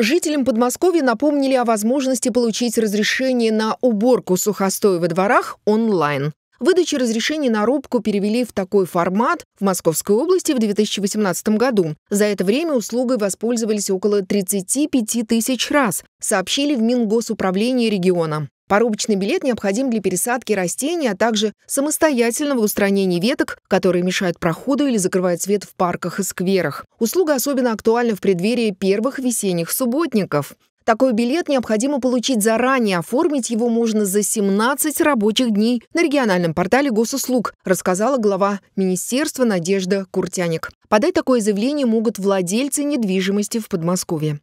Жителям Подмосковья напомнили о возможности получить разрешение на уборку сухостоя во дворах онлайн. Выдачи разрешений на рубку перевели в такой формат в Московской области в 2018 году. За это время услугой воспользовались около 35 тысяч раз, сообщили в Мингосуправлении региона. Порубочный билет необходим для пересадки растений, а также самостоятельного устранения веток, которые мешают проходу или закрывают свет в парках и скверах. Услуга особенно актуальна в преддверии первых весенних субботников. Такой билет необходимо получить заранее. Оформить его можно за 17 рабочих дней на региональном портале госуслуг, рассказала глава министерства Надежда Куртяник. Подать такое заявление могут владельцы недвижимости в Подмосковье.